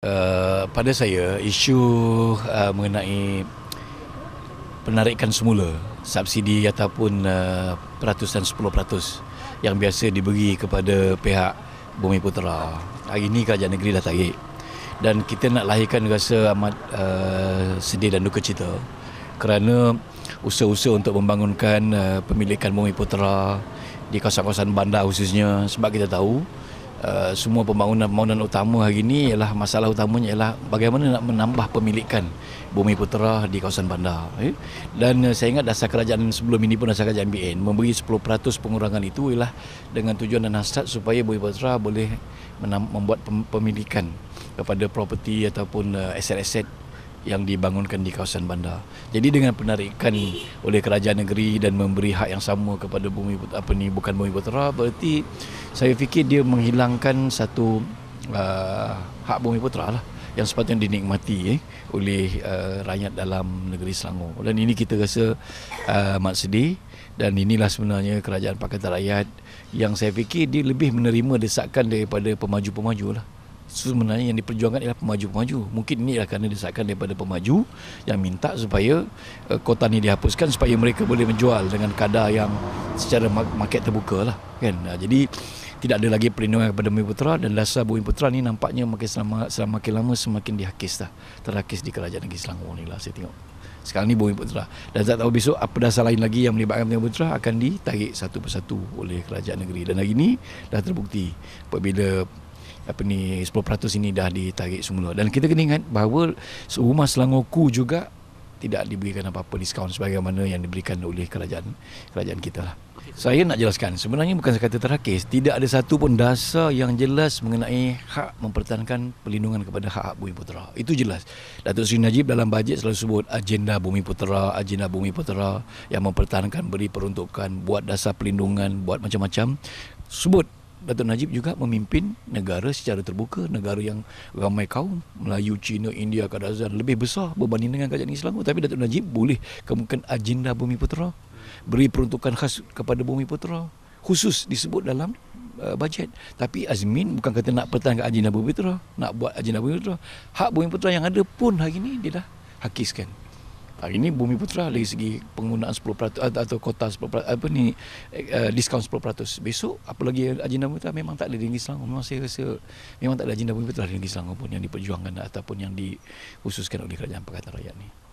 Uh, pada saya, isu uh, mengenai penarikan semula subsidi ataupun uh, peratusan 10% yang biasa diberi kepada pihak Bumiputera. Hari ini kerajaan negeri dah tarik dan kita nak lahirkan rasa amat uh, sedih dan duka cita kerana usaha-usaha untuk membangunkan uh, eh, pemilikan Bumi Putera di kawasan-kawasan bandar khususnya sebab kita tahu uh, semua pembangunan-pembangunan utama hari ini ialah masalah utamanya ialah bagaimana nak menambah pemilikan bumi putera di kawasan bandar. Ya. Eh? Dan uh, saya ingat dasar kerajaan sebelum ini pun dasar kerajaan BN memberi 10% pengurangan itu ialah dengan tujuan dan hasrat supaya bumi putera boleh membuat pem- pemilikan kepada properti ataupun uh, aset-aset yang dibangunkan di kawasan bandar. Jadi dengan penarikan oleh kerajaan negeri dan memberi hak yang sama kepada bumi apa ni bukan bumi putera berarti saya fikir dia menghilangkan satu uh, hak bumi putera lah yang sepatutnya dinikmati eh, oleh uh, rakyat dalam negeri Selangor. Dan ini kita rasa uh, mak sedih dan inilah sebenarnya kerajaan Pakatan Rakyat yang saya fikir dia lebih menerima desakan daripada pemaju-pemaju lah sebenarnya yang diperjuangkan ialah pemaju-pemaju. Mungkin ini adalah kerana desakan daripada pemaju yang minta supaya eh, kota ini dihapuskan supaya mereka boleh menjual dengan kadar yang secara market terbuka lah. Kan? jadi tidak ada lagi perlindungan kepada Bumi Putera dan dasar Bumi Putera ini nampaknya makin selama, selama makin lama semakin dihakis dah. Terhakis di kerajaan negeri Selangor ni lah saya tengok. Sekarang ni Bumi Putera. Dan tak tahu besok apa dasar lain lagi yang melibatkan Bumi Putera akan ditarik satu persatu oleh kerajaan negeri. Dan hari ini dah terbukti apabila apa ni 10% ini dah ditarik semula dan kita kena ingat bahawa rumah Selangor Ku juga tidak diberikan apa-apa diskaun sebagaimana yang diberikan oleh kerajaan kerajaan kita lah. Saya nak jelaskan sebenarnya bukan sekata terakis tidak ada satu pun dasar yang jelas mengenai hak mempertahankan perlindungan kepada hak-hak bumi putera. Itu jelas. Datuk Seri Najib dalam bajet selalu sebut agenda bumi putera, agenda bumi putera yang mempertahankan beri peruntukan buat dasar perlindungan buat macam-macam sebut Datuk Najib juga memimpin negara secara terbuka, negara yang ramai kaum, Melayu, Cina, India, Kadazan lebih besar berbanding dengan kerajaan Selangor. Tapi Datuk Najib boleh kemukakan agenda Bumi Putera, beri peruntukan khas kepada Bumi Putera, khusus disebut dalam uh, bajet. Tapi Azmin bukan kata nak pertahankan agenda Bumi Putera, nak buat agenda Bumi Putera. Hak Bumi Putera yang ada pun hari ini dia dah hakiskan. Hari ini Bumi Putra dari segi penggunaan 10% atau kota 10% apa ni eh, eh, diskaun 10%. Besok apa lagi agenda Bumi Putra memang tak ada di negeri Selangor. Memang saya rasa memang tak ada agenda Bumi Putra di negeri Selangor pun yang diperjuangkan ataupun yang dikhususkan oleh Kerajaan Pakatan Rakyat ni.